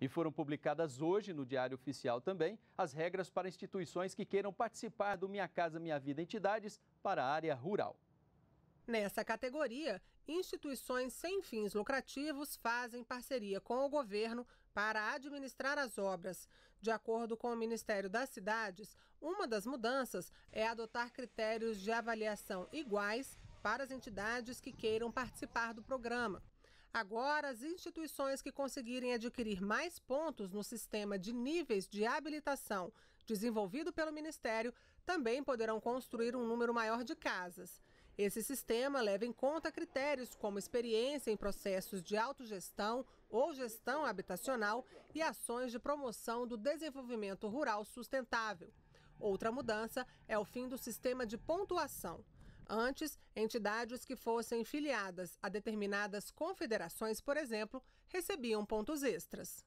E foram publicadas hoje no Diário Oficial também as regras para instituições que queiram participar do Minha Casa Minha Vida Entidades para a área rural. Nessa categoria, instituições sem fins lucrativos fazem parceria com o governo para administrar as obras. De acordo com o Ministério das Cidades, uma das mudanças é adotar critérios de avaliação iguais para as entidades que queiram participar do programa. Agora, as instituições que conseguirem adquirir mais pontos no sistema de níveis de habilitação desenvolvido pelo Ministério também poderão construir um número maior de casas. Esse sistema leva em conta critérios como experiência em processos de autogestão ou gestão habitacional e ações de promoção do desenvolvimento rural sustentável. Outra mudança é o fim do sistema de pontuação. Antes, entidades que fossem filiadas a determinadas confederações, por exemplo, recebiam pontos extras.